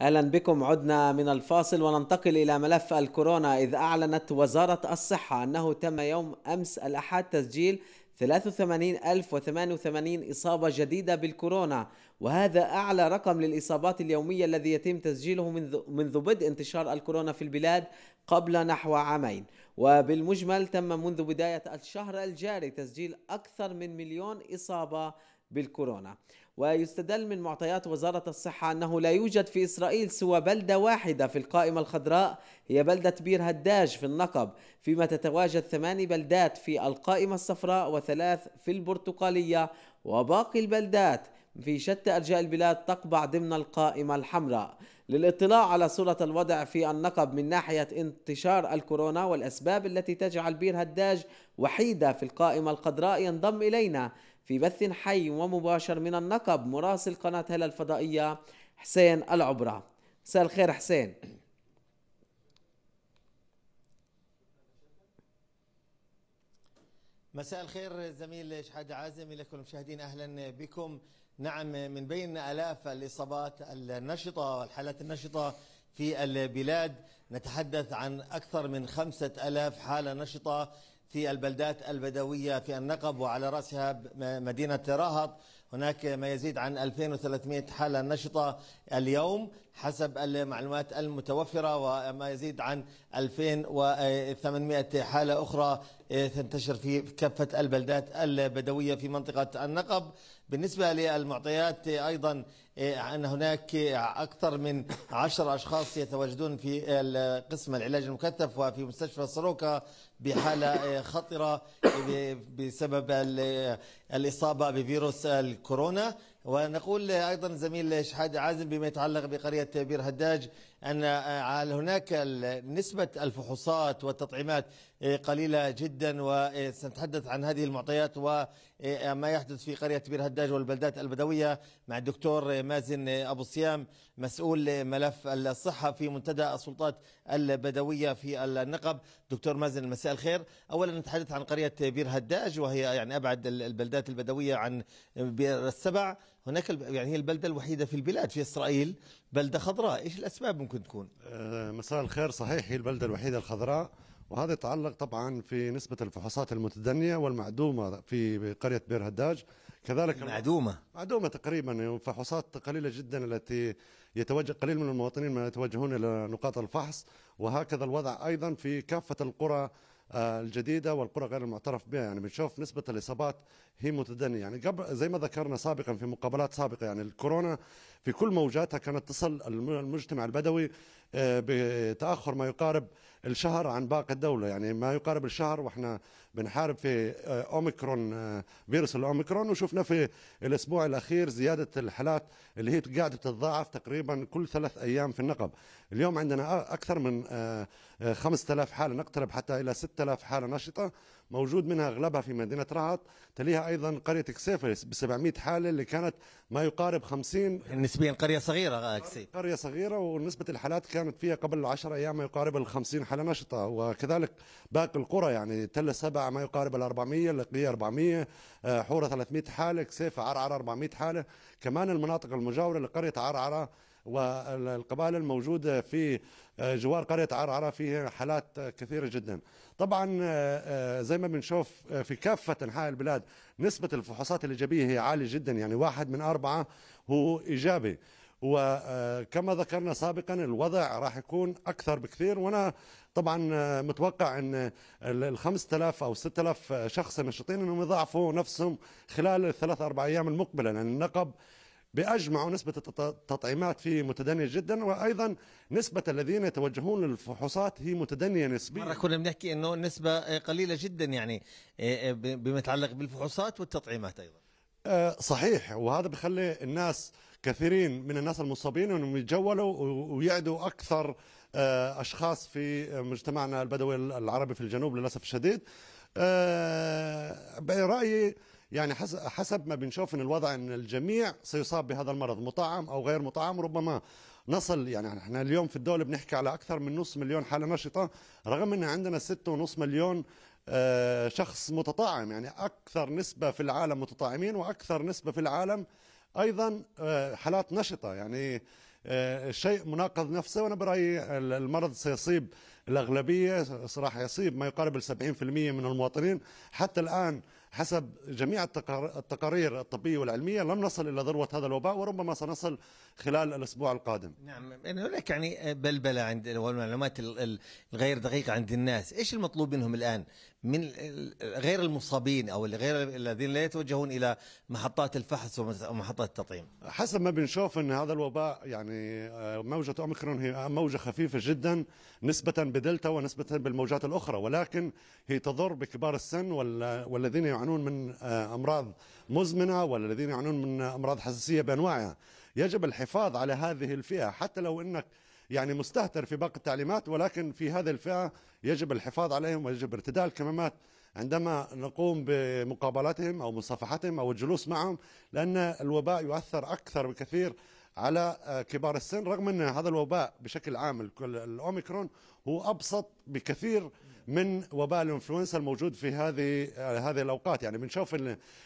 اهلا بكم عدنا من الفاصل وننتقل الى ملف الكورونا اذ اعلنت وزاره الصحه انه تم يوم امس الاحد تسجيل 83088 اصابه جديده بالكورونا وهذا اعلى رقم للاصابات اليوميه الذي يتم تسجيله منذ منذ بدء انتشار الكورونا في البلاد قبل نحو عامين وبالمجمل تم منذ بدايه الشهر الجاري تسجيل اكثر من مليون اصابه بالكورونا ويستدل من معطيات وزارة الصحة أنه لا يوجد في إسرائيل سوى بلدة واحدة في القائمة الخضراء هي بلدة بير هداج في النقب فيما تتواجد ثماني بلدات في القائمة الصفراء وثلاث في البرتقالية وباقي البلدات في شتى أرجاء البلاد تقبع ضمن القائمة الحمراء للاطلاع على صورة الوضع في النقب من ناحية انتشار الكورونا والأسباب التي تجعل بير هداج وحيدة في القائمة الخضراء ينضم إلينا في بث حي ومباشر من النقب مراسل قناة هلا الفضائية حسين العبرة مساء الخير حسين مساء الخير زميل شحاد عازم لكم المشاهدين اهلا بكم نعم من بين الاف الاصابات النشطه والحالات النشطه في البلاد نتحدث عن أكثر من خمسة ألاف حالة نشطة في البلدات البدوية في النقب وعلى رأسها مدينة راهط هناك ما يزيد عن 2300 حالة نشطة اليوم حسب المعلومات المتوفرة وما يزيد عن 2800 حالة أخرى إيه، تنتشر في كافة البلدات البدوية في منطقة النقب بالنسبة للمعطيات أيضا إيه، أن هناك أكثر من عشر أشخاص يتواجدون في قسم العلاج المكثف وفي مستشفى سروكا بحالة إيه، خطرة بسبب الإصابة بفيروس الكورونا ونقول أيضا زميل شحاد عازم بما يتعلق بقرية بير هداج أن آه، هناك نسبة الفحوصات والتطعيمات آه، قليلة جدا وسنتحدث آه، عن هذه المعطيات وما يحدث في قرية بير هداج والبلدات البدوية مع الدكتور مازن أبو صيام مسؤول ملف الصحة في منتدى السلطات البدوية في النقب دكتور مازن مساء الخير أولا نتحدث عن قرية بير هداج وهي يعني أبعد البلدات البدوية عن بير السبع هناك يعني هي البلدة الوحيدة في البلاد في إسرائيل بلدة خضراء إيش الأسباب ممكن تكون؟ آه، مساء الخير صحيح هي البلدة الوحيدة الخضراء وهذا يتعلق طبعا في نسبة الفحوصات المتدنية والمعدومة في قرية بير هداج كذلك معدومة معدومة تقريبا فحوصات قليلة جدا التي يتوجه قليل من المواطنين ما يتوجهون إلى نقاط الفحص وهكذا الوضع أيضا في كافة القرى الجديده والقرى غير المعترف بها يعني بنشوف نسبه الاصابات هي متدنيه يعني قبل زي ما ذكرنا سابقا في مقابلات سابقه يعني الكورونا في كل موجاتها كانت تصل المجتمع البدوي آه، بتاخر ما يقارب الشهر عن باقي الدوله يعني ما يقارب الشهر واحنا بنحارب في آه، اوميكرون آه، فيروس الاوميكرون وشفنا في الاسبوع الاخير زياده الحالات اللي هي قاعده تتضاعف تقريبا كل ثلاث ايام في النقب اليوم عندنا اكثر من 5000 حاله نقترب حتى الى 6000 حاله نشطه موجود منها اغلبها في مدينه رهط تليها ايضا قريه كسيف ب 700 حاله اللي كانت ما يقارب 50 نسبيا قريه صغيره كسيف قريه صغيره ونسبه الحالات كانت كانت فيها قبل 10 ايام ما يقارب ال 50 حاله نشطه وكذلك باقي القرى يعني تل سبع ما يقارب ال 400 لقيه 400 حوره 300 حاله كسيفه عرعره 400 حاله كمان المناطق المجاوره لقريه عرعره والقبائل الموجودة في آه، جوار قرية عرعرة فيها حالات كثيرة جدا طبعا آه، آه، زي ما بنشوف في كافة أنحاء البلاد نسبة الفحوصات الإيجابية هي عالية جدا يعني واحد من أربعة هو إيجابي وكما ذكرنا سابقا الوضع راح يكون اكثر بكثير وانا طبعا متوقع ان ال 5000 او 6000 شخص النشطين انهم يضاعفوا نفسهم خلال الثلاث اربع ايام المقبله لان النقب باجمع نسبه التطعيمات فيه متدنيه جدا وايضا نسبه الذين يتوجهون للفحوصات هي متدنيه نسبيا مره كنا بنحكي انه نسبه قليله جدا يعني إيه، إيه، بما يتعلق بالفحوصات والتطعيمات ايضا آه، صحيح وهذا بخلي الناس كثيرين من الناس المصابين انهم يتجولوا ويعدوا اكثر آه، اشخاص في مجتمعنا البدوي العربي في الجنوب للاسف الشديد آه، برايي يعني حسب ما بنشوف ان الوضع ان الجميع سيصاب بهذا المرض مطعم او غير مطعم ربما نصل يعني احنا اليوم في الدوله بنحكي على اكثر من نص مليون حاله نشطه رغم ان عندنا ونص مليون آه، شخص متطاعم يعني أكثر نسبة في العالم متطاعمين وأكثر نسبة في العالم أيضا آه، حالات نشطة يعني آه، شيء مناقض نفسه وأنا برأيي المرض سيصيب الأغلبية صراحة يصيب ما يقارب ال 70% من المواطنين حتى الآن حسب جميع التقارير الطبية والعلمية لم نصل إلى ذروة هذا الوباء وربما سنصل خلال الأسبوع القادم نعم هناك يعني بلبلة عند المعلومات الغير دقيقة عند الناس إيش المطلوب منهم الآن من غير المصابين او غير الذين لا يتوجهون الى محطات الفحص ومحطات التطعيم؟ حسب ما بنشوف ان هذا الوباء يعني آه، موجه اوميكرون هي موجه خفيفه جدا نسبه بدلتا ونسبه بالموجات الاخرى ولكن هي تضر بكبار السن والذين يعانون من آه، امراض مزمنه والذين يعانون من امراض حساسيه بانواعها. يجب الحفاظ على هذه الفئه حتى لو انك يعني مستهتر في باقي التعليمات ولكن في هذه الفئة يجب الحفاظ عليهم ويجب ارتداء الكمامات عندما نقوم بمقابلاتهم أو مصافحتهم أو الجلوس معهم لأن الوباء يؤثر أكثر بكثير على كبار السن رغم أن هذا الوباء بشكل عام الأوميكرون هو أبسط بكثير من وباء الانفلونزا الموجود في هذه هذه الاوقات يعني بنشوف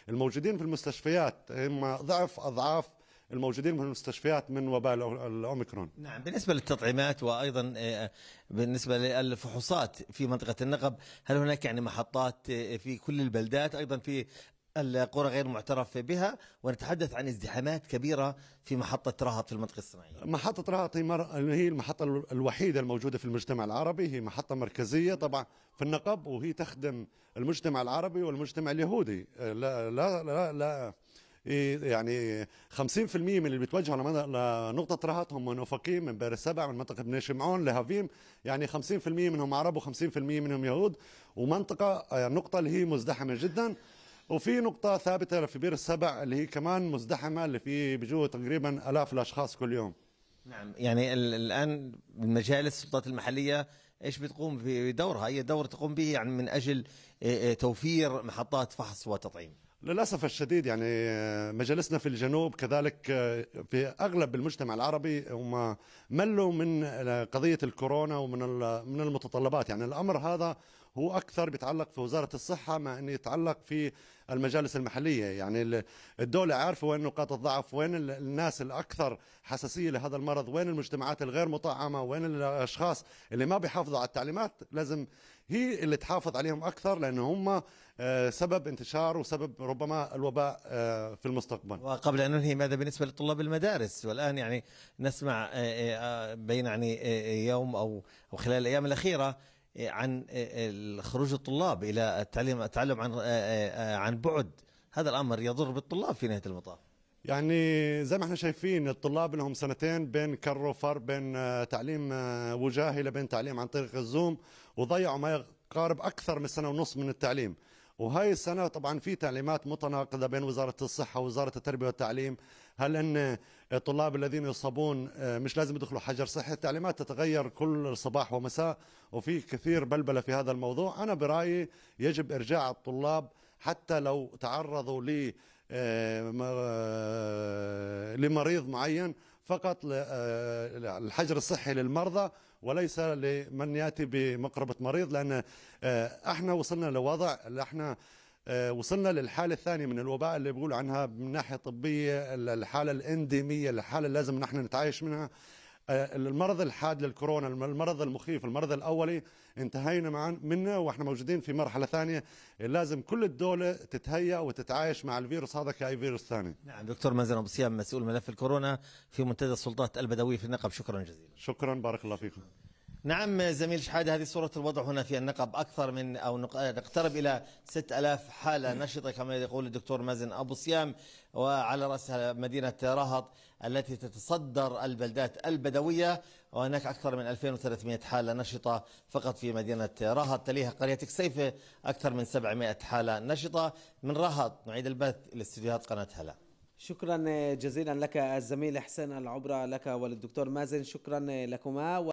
الموجودين في المستشفيات هم ضعف اضعاف الموجودين من المستشفيات من وباء الاوميكرون نعم بالنسبه للتطعيمات وايضا آه، بالنسبه للفحوصات في منطقه النقب هل هناك يعني محطات آه، في كل البلدات ايضا في القرى غير معترف بها ونتحدث عن ازدحامات كبيرة في محطة رهط في المنطقة الصناعية محطة رهط هي المحطة الوحيدة الموجودة في المجتمع العربي هي محطة مركزية طبعا في النقب وهي تخدم المجتمع العربي والمجتمع اليهودي آه، لا لا لا, لا إيه، يعني 50% من اللي بيتوجهوا لنقطه هم من أفقين من بئر السبع من منطقه بني شمعون لهافيم يعني 50% منهم عرب و50% منهم يهود ومنطقه آه، نقطه اللي هي مزدحمه جدا وفي نقطه ثابته في بئر السبع اللي هي كمان مزدحمه اللي في بيجوا تقريبا الاف الاشخاص كل يوم نعم يعني الان المجالس السلطات المحليه ايش بتقوم بدورها؟ اي دور تقوم به يعني من اجل آه، آه، توفير محطات فحص وتطعيم؟ للاسف الشديد يعني مجالسنا في الجنوب كذلك في اغلب المجتمع العربي هم ملوا من قضيه الكورونا ومن من المتطلبات يعني الامر هذا هو اكثر بيتعلق في وزاره الصحه ما انه يتعلق في المجالس المحليه يعني الدوله عارفه وين نقاط الضعف وين الناس الاكثر حساسيه لهذا المرض وين المجتمعات الغير مطعمه وين الاشخاص اللي ما بيحافظوا على التعليمات لازم هي اللي تحافظ عليهم اكثر لان هم آه، سبب انتشار وسبب ربما الوباء آه، في المستقبل. وقبل ان ننهي ماذا بالنسبه لطلاب المدارس والان يعني نسمع آه، بين يعني يوم او او خلال الايام الاخيره عن خروج الطلاب الى التعلم التعلم عن عن بعد هذا الامر يضر بالطلاب في نهايه المطاف. يعني زي ما احنا شايفين الطلاب لهم سنتين بين كر وفر بين آه، تعليم آه، وجاهي لبين تعليم عن طريق الزوم وضيعوا ما يقارب اكثر من سنه ونص من التعليم وهاي السنة طبعا في تعليمات متناقضة بين وزارة الصحة ووزارة التربية والتعليم هل أن الطلاب الذين يصابون آه، مش لازم يدخلوا حجر صحي التعليمات تتغير كل صباح ومساء وفي كثير بلبلة في هذا الموضوع أنا برأيي يجب إرجاع الطلاب حتى لو تعرضوا آه، آه، لمريض معين فقط آه، الحجر الصحي للمرضى وليس لمن ياتي بمقربه مريض لان احنا وصلنا لوضع احنا وصلنا للحالة الثانية من الوباء اللي بقول عنها من ناحية طبية الحالة الانديمية الحالة اللي لازم نحن نتعايش منها آه، المرض الحاد للكورونا المرض المخيف المرض الاولي انتهينا معا منه واحنا موجودين في مرحله ثانيه لازم كل الدوله تتهيأ وتتعايش مع الفيروس هذا كاي فيروس ثاني نعم دكتور مازن ابو سيام مسؤول ملف الكورونا في منتدى السلطات البدويه في النقب شكرا جزيلا شكرا بارك الله فيكم نعم زميل شحاده هذه صوره الوضع هنا في النقب اكثر من او آه، نقترب الى 6000 حاله نشطه كما يقول الدكتور مازن ابو صيام وعلى راسها مدينه رهط التي تتصدر البلدات البدويه وهناك اكثر من 2300 حاله نشطه فقط في مدينه رهط تليها قريه كسيفه اكثر من 700 حاله نشطه من رهط نعيد البث لاستديوهات قناه هلا شكرا جزيلا لك الزميل حسين العبرة لك وللدكتور مازن شكرا لكما